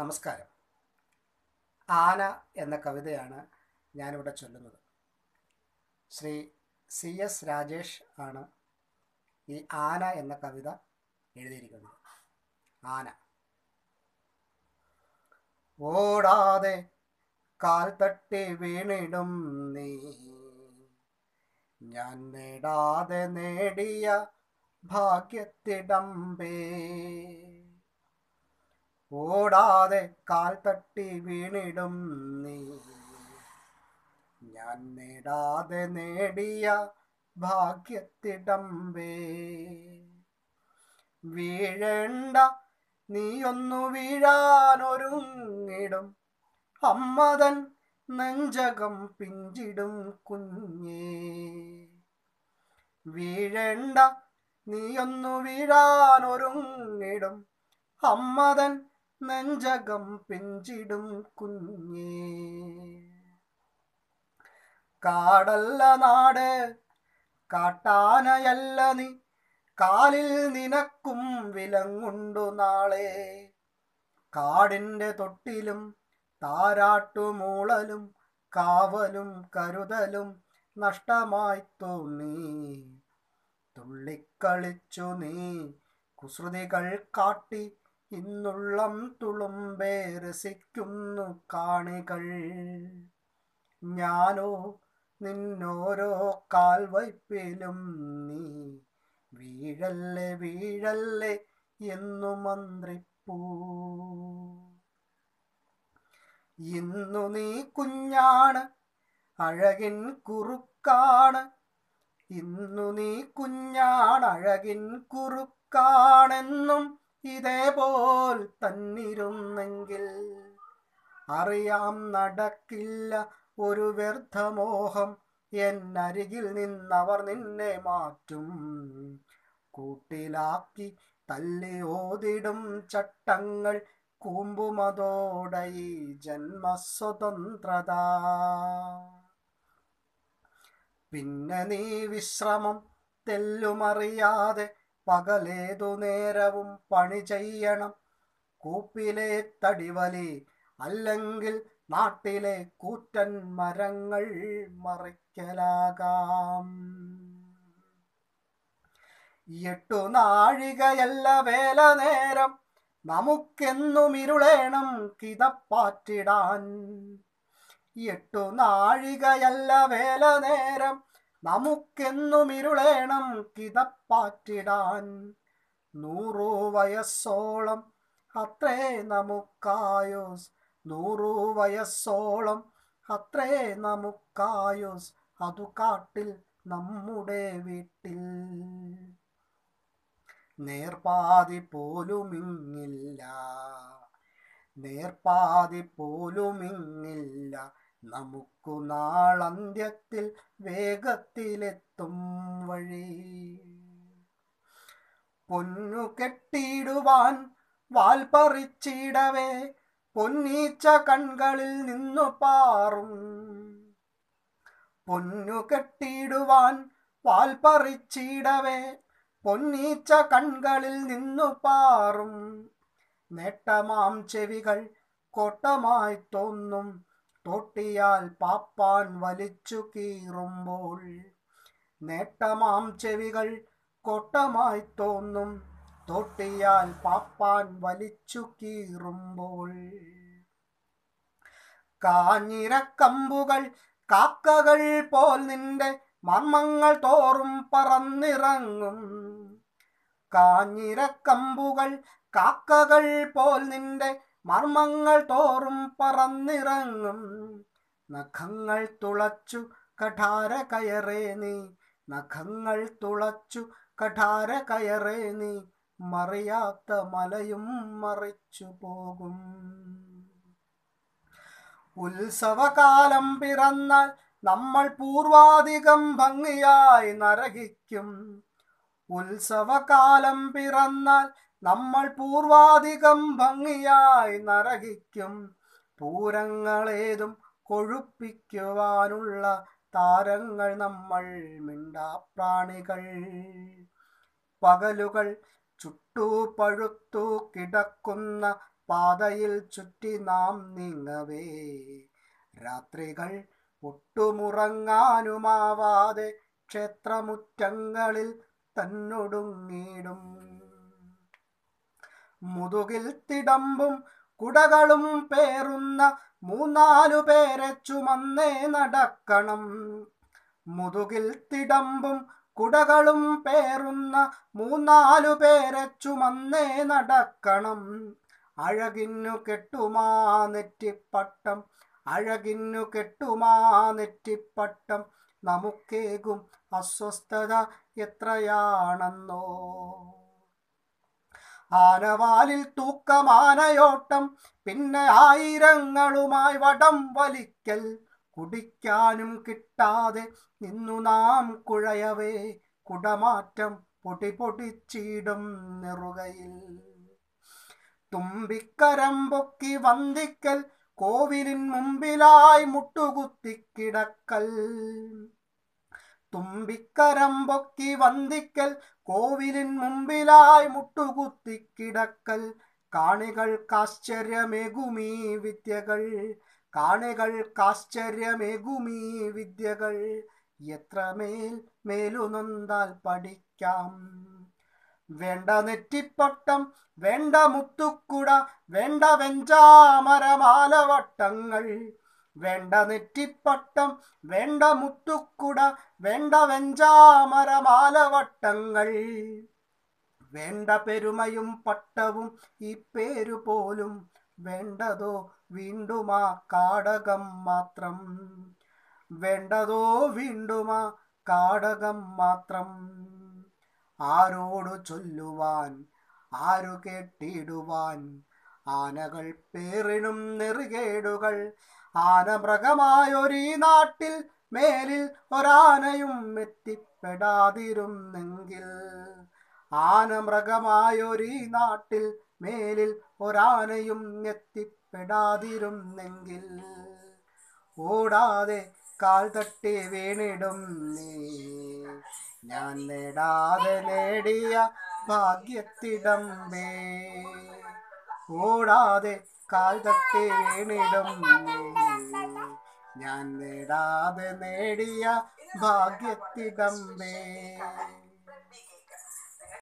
നമസ്കാരം ആന എന്ന കവിതയാണ് ഞാനിവിടെ ചൊല്ലുന്നത് ശ്രീ സി എസ് രാജേഷ് ആണ് ഈ ആന എന്ന കവിത എഴുതിയിരിക്കുന്നത് ആന ഓടാതെ കാൽ തട്ടി വീണിടും നീ ഞാൻ നേടാതെ നേടിയ ഭാഗ്യത്തിടമ്പേ ഓടാതെ കാൽ തട്ടി വീണിടും നീ ഞാൻ നേടാതെ നേടിയ ഭാഗ്യത്തിടമ്പേ വീഴേണ്ട നീയൊന്നു വീഴാനൊരുങ്ങിടും അമ്മതൻ നെഞ്ചകം പിഞ്ചിടും കുഞ്ഞേ വീഴേണ്ട നീയൊന്നു വീഴാനൊരുങ്ങിടും അമ്മതൻ നെഞ്ചകം പിഞ്ചിടും കുഞ്ഞേ കാടല്ല നാട് കാട്ടാനയല്ല നീ കാലിൽ നിനക്കും വിലങ്ങുണ്ടു നാളെ കാടിൻ്റെ തൊട്ടിലും താരാട്ടുമൂളലും കാവലും കരുതലും നഷ്ടമായി തോന്നി തുള്ളിക്കളിച്ചു നീ കുസൃതികൾ കാട്ടി ഇന്നുള്ളം തുളുമ്പേ രസിക്കുന്നു കാണികൾ ഞാനോ നിന്നോരോ കാൽവയ്പിലും നീ വീഴല്ലേ വീഴല്ലേ എന്നു മന്ത്രിപ്പൂ ഇന്നു നീ കുഞ്ഞാണ് അഴകിൻ കുറുക്കാണ് ഇന്നു നീ കുഞ്ഞാണ് അഴകിൻ കുറുക്കാണെന്നും ഇതേപോൽ തന്നിരുന്നെങ്കിൽ അറിയാം നടക്കില്ല ഒരു വ്യർത്ഥമോഹം എന്നരികിൽ നിന്നവർ നിന്നെ മാറ്റും കൂട്ടിലാക്കി തല്ലി ഓതിടും ചട്ടങ്ങൾ കൂമ്പുമതോടെ ഈ ജന്മസ്വതന്ത്രത പിന്നെ നീ വിശ്രമം തെല്ലുമറിയാതെ പകലേതു നേരവും പണി ചെയ്യണം കൂപ്പിലെ തടിവലി അല്ലെങ്കിൽ നാട്ടിലെ കൂറ്റൻ മരങ്ങൾ മറിക്കലാകാം എട്ടു നാഴികയല്ല വേല നേരം നമുക്കെന്നും ഇരുളേണം കിതപ്പാറ്റിടാൻ എട്ടു നാഴികയല്ല വേല നേരം നമുക്കെന്നുമിരുളേണം കിതപ്പാറ്റിടാൻ നൂറു വയസ്സോളം അത്രേ നമുക്കായോസ് നൂറു വയസ്സോളം അത്രേ നമുക്കായോസ് അതു കാട്ടിൽ നമ്മുടെ വീട്ടിൽ നേർപാതി പോലുമിങ്ങില്ല നേർപാതി പോലുമിങ്ങില്ല നമുക്കു നാളന്ത്യത്തിൽ വേഗത്തിലെത്തും വഴി പൊന്നു കെട്ടിയിടുവാൻ വാൽപ്പറിച്ചിടവേ പൊന്നീച്ച കൺകളിൽ നിന്നു പാറും പൊന്നു കെട്ടിയിടുവാൻ വാൽപ്പറിച്ചിടവേ പൊന്നീച്ച കൺകളിൽ നിന്നു പാറും നേട്ടമാം ചെവികൾ കോട്ടമായി തോന്നും തൊട്ടിയാൽ പാപ്പാൻ വലിച്ചു കീറുമ്പോൾ നേട്ടമാം ചെവികൾ കൊട്ടമായി തോന്നും തൊട്ടിയാൽ പാപ്പാൻ വലിച്ചു കീറുമ്പോൾ കാഞ്ഞിരക്കമ്പുകൾ കാക്കകൾ പോൽ നിന്റെ മർമ്മങ്ങൾ തോറും പറന്നിറങ്ങും കാഞ്ഞിരക്കമ്പുകൾ കാക്കകൾ പോൽ നിന്റെ മർമ്മങ്ങൾ തോറും പറന്നിറങ്ങും നഖങ്ങൾ തുളച്ചു കഠാര കയറേ നീ നഖങ്ങൾ തുളച്ചു കഠാര കയറേ നീ മറിയാത്ത മലയും മറിച്ചു പോകും ഉത്സവകാലം പിറന്നാൽ നമ്മൾ പൂർവാധികം ഭംഗിയായി നരകിക്കും ഉത്സവകാലം പിറന്നാൽ നമ്മൾ പൂർവാധികം ഭംഗിയായി നരകിക്കും പൂരങ്ങളേതും കൊഴുപ്പിക്കുവാനുള്ള താരങ്ങൾ നമ്മൾ മിണ്ടാപ്രാണികൾ പകലുകൾ ചുട്ടു പഴുത്തു കിടക്കുന്ന പാതയിൽ ചുറ്റി നാം നീങ്ങവേ രാത്രികൾ ഒട്ടുമുറങ്ങാനുമാവാതെ ക്ഷേത്രമുറ്റങ്ങളിൽ തന്നൊടുങ്ങിടും മുതുകിൽ തിടമ്പും കുടകളും പേറുന്ന മൂന്നാലു പേരെ ചുമന്നേ നടക്കണം മുതുകിൽ തിടമ്പും കുടകളും പേറുന്ന മൂന്നാലു പേരെ ചുമന്നേ നടക്കണം അഴകിന്നു കെട്ടുമാ നെറ്റിപ്പട്ടം അഴകിന്നു കെട്ടുമാ നെറ്റിപ്പട്ടം നമുക്കേകും അസ്വസ്ഥത എത്രയാണെന്നോ ആനവാലിൽ തൂക്കമാനയോട്ടം പിന്നെ ആയിരങ്ങളുമായി വടം വലിക്കൽ കുടിക്കാനും കിട്ടാതെ നിന്നു നാം കുഴയവേ കുടമാറ്റം പൊടി പൊടിച്ചിടും നിറുകയിൽ തുമ്പിക്കരം പൊക്കി വന്ദിക്കൽ കോവിലിൻ മുമ്പിലായി മുട്ടുകുത്തിക്കിടക്കൽ തുമ്പിക്കരം പൊക്കി വന്ദിക്കൽ കോവിലിൻ മുമ്പിലായി കാണികൾ കാണികൾക്കാശ്ചര്യമേകുമീ വിദ്യകൾ കാണികൾക്കാശ്ചര്യമേകുമീ വിദ്യകൾ എത്രമേൽ മേലുനൊന്താൽ പഠിക്കാം വേണ്ട നെറ്റിപ്പട്ടം വേണ്ട മുത്തുക്കുട വേണ്ട വെഞ്ചാമരമാലവട്ടങ്ങൾ വേണ്ട നെറ്റിപ്പട്ടം വേണ്ട മുത്തുക്കുട വേണ്ട വെഞ്ചാമരമാലവട്ടങ്ങൾ വേണ്ട പെരുമയും പട്ടവും ഈ പേരു പോലും വേണ്ടതോ വീണ്ടുമാ കാടകം മാത്രം വേണ്ടതോ വീണ്ടുമാ കാടകം മാത്രം ആരോടു ചൊല്ലുവാൻ ആരു കേട്ടിടുവാൻ ആനകൾ പേറിനും നെറുകേടുകൾ ആനമൃഗമായൊരീ നാട്ടിൽ മേലിൽ ഒരാനയും എത്തിപ്പെടാതിരുന്നെങ്കിൽ ആനമൃഗമായൊരീ നാട്ടിൽ മേലിൽ ഒരാനയും എത്തിപ്പെടാതിരുന്നെങ്കിൽ ഓടാതെ കാൽ തട്ടി വീണിടും നീ ഞാൻ നേടാതെ നേടിയ ഭാഗ്യത്തിടമ്പേ ഓടാതെ കാൽ തട്ടേണിടും ഞാൻ നേടാതെ നേടിയ ഭാഗ്യത്തിടമ്പേ